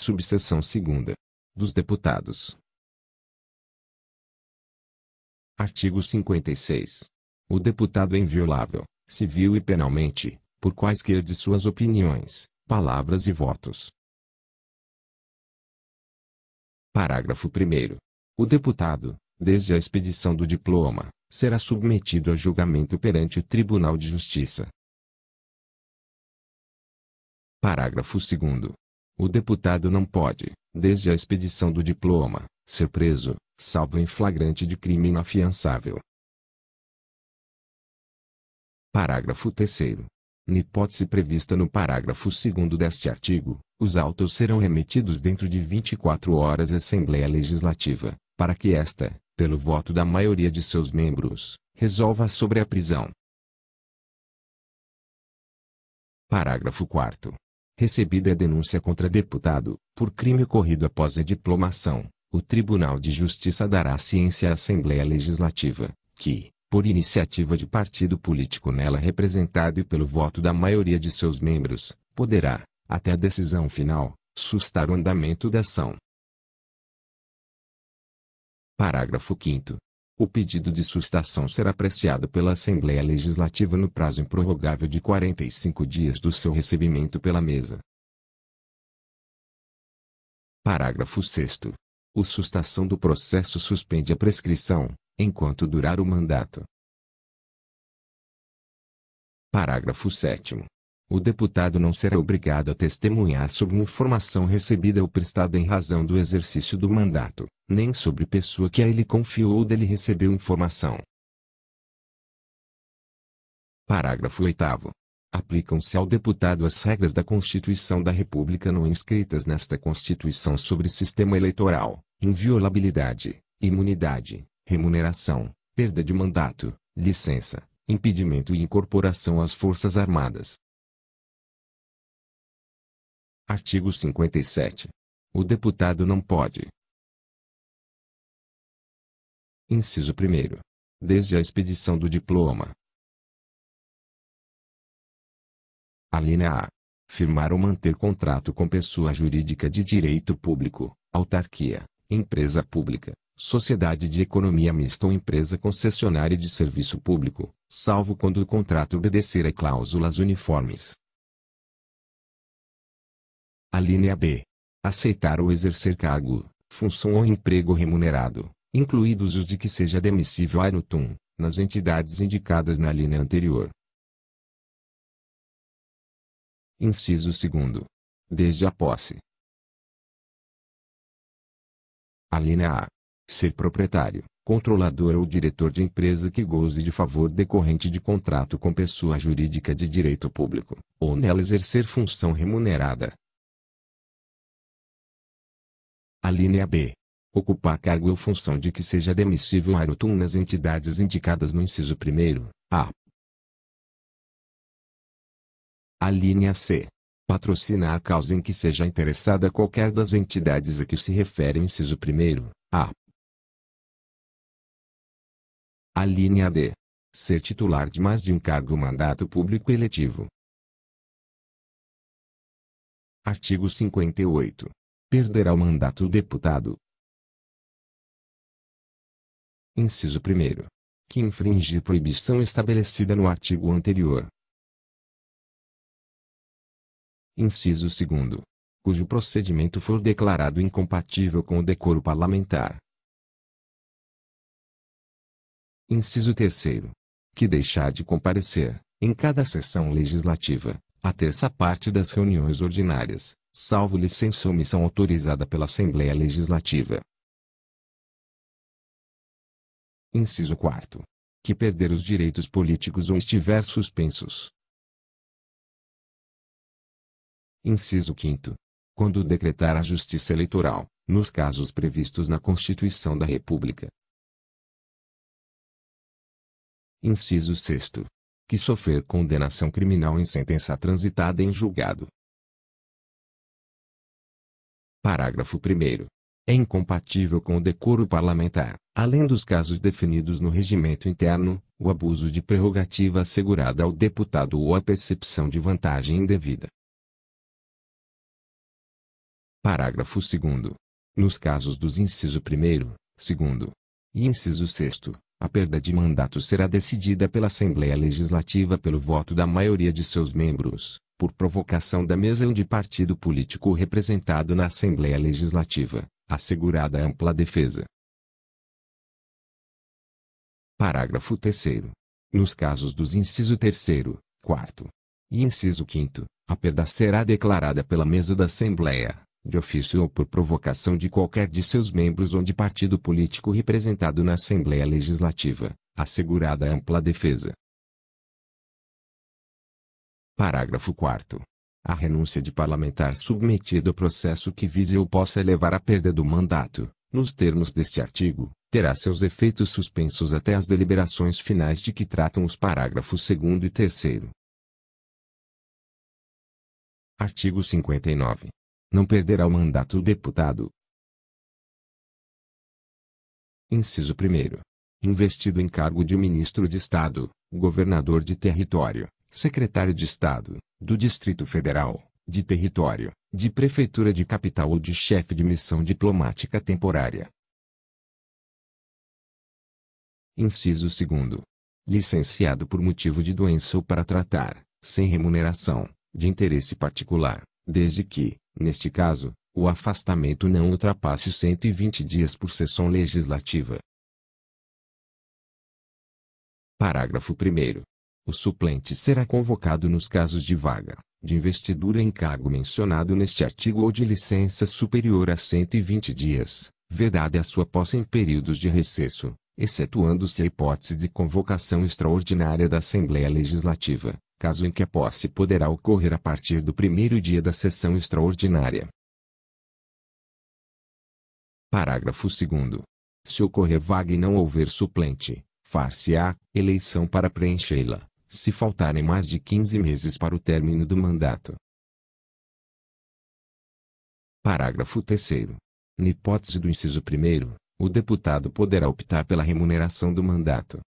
subseção segunda, dos deputados. Artigo 56. O deputado é inviolável, civil e penalmente, por quaisquer de suas opiniões, palavras e votos. Parágrafo 1. O deputado, desde a expedição do diploma, será submetido a julgamento perante o Tribunal de Justiça. Parágrafo 2. O deputado não pode, desde a expedição do diploma, ser preso, salvo em flagrante de crime inafiançável. Parágrafo 3 Na hipótese prevista no parágrafo 2 deste artigo, os autos serão remetidos dentro de 24 horas à Assembleia Legislativa, para que esta, pelo voto da maioria de seus membros, resolva sobre a prisão. Parágrafo 4 recebida a denúncia contra deputado, por crime ocorrido após a diplomação, o Tribunal de Justiça dará ciência à Assembleia Legislativa, que, por iniciativa de partido político nela representado e pelo voto da maioria de seus membros, poderá, até a decisão final, sustar o andamento da ação. Parágrafo 5 o pedido de sustação será apreciado pela Assembleia Legislativa no prazo improrrogável de 45 dias do seu recebimento pela mesa. Parágrafo 6 O sustação do processo suspende a prescrição, enquanto durar o mandato. Parágrafo 7 O deputado não será obrigado a testemunhar sobre informação recebida ou prestada em razão do exercício do mandato nem sobre pessoa que a ele confiou ou dele recebeu informação. Parágrafo 8 aplicam-se ao deputado as regras da Constituição da República não inscritas nesta Constituição sobre sistema eleitoral, inviolabilidade, imunidade, remuneração, perda de mandato, licença, impedimento e incorporação às Forças Armadas. Artigo 57. O deputado não pode, Inciso 1. Desde a expedição do diploma. Alínea A. Firmar ou manter contrato com pessoa jurídica de direito público, autarquia, empresa pública, sociedade de economia mista ou empresa concessionária de serviço público, salvo quando o contrato obedecer a cláusulas uniformes. Alínea B. Aceitar ou exercer cargo, função ou emprego remunerado, incluídos os de que seja demissível a Aerotum, nas entidades indicadas na linha anterior. Inciso 2. Desde a posse. A linha A. Ser proprietário, controlador ou diretor de empresa que goze de favor decorrente de contrato com pessoa jurídica de direito público, ou nela exercer função remunerada. A linha B ocupar cargo ou função de que seja demissível a Harutum nas entidades indicadas no inciso 1, a. Alínea C. Patrocinar causa em que seja interessada qualquer das entidades a que se refere o inciso 1, a. Alínea D. Ser titular de mais de um cargo ou mandato público eletivo. Artigo 58. Perderá o mandato o deputado, inciso 1 que infringir proibição estabelecida no artigo anterior. Inciso 2 cujo procedimento for declarado incompatível com o decoro parlamentar. Inciso 3 que deixar de comparecer, em cada sessão legislativa, a terça parte das reuniões ordinárias, salvo licença ou missão autorizada pela Assembleia Legislativa, inciso 4, que perder os direitos políticos ou estiver suspensos. Inciso 5. Quando decretar a justiça eleitoral, nos casos previstos na Constituição da República. Inciso 6. Que sofrer condenação criminal em sentença transitada em julgado. Parágrafo 1 é incompatível com o decoro parlamentar, além dos casos definidos no regimento interno, o abuso de prerrogativa assegurada ao deputado ou a percepção de vantagem indevida. Parágrafo 2 Nos casos dos inciso 1º, 2 e inciso 6 a perda de mandato será decidida pela Assembleia Legislativa pelo voto da maioria de seus membros, por provocação da mesa ou de partido político representado na Assembleia Legislativa, assegurada ampla defesa. Parágrafo 3 Nos casos dos inciso 3 4 e inciso 5 a perda será declarada pela mesa da Assembleia, de ofício ou por provocação de qualquer de seus membros ou de partido político representado na Assembleia Legislativa, assegurada ampla defesa. Parágrafo 4 a renúncia de parlamentar submetido ao processo que vise ou possa levar à perda do mandato, nos termos deste artigo, terá seus efeitos suspensos até as deliberações finais de que tratam os parágrafos 2 e 3. Artigo 59. Não perderá o mandato o deputado. Inciso 1. Investido em cargo de ministro de Estado, governador de território, secretário de Estado, do Distrito Federal, de território, de prefeitura de capital ou de chefe de missão diplomática temporária. Inciso 2. Licenciado por motivo de doença ou para tratar, sem remuneração, de interesse particular, desde que, neste caso, o afastamento não ultrapasse os 120 dias por sessão legislativa. Parágrafo 1. O suplente será convocado nos casos de vaga, de investidura em cargo mencionado neste artigo ou de licença superior a 120 dias, vedada a sua posse em períodos de recesso, excetuando-se a hipótese de convocação extraordinária da Assembleia Legislativa, caso em que a posse poderá ocorrer a partir do primeiro dia da sessão extraordinária. Parágrafo 2. Se ocorrer vaga e não houver suplente, far-se-á eleição para preenchê-la, se faltarem mais de 15 meses para o término do mandato. Parágrafo 3 Na hipótese do inciso 1, o deputado poderá optar pela remuneração do mandato,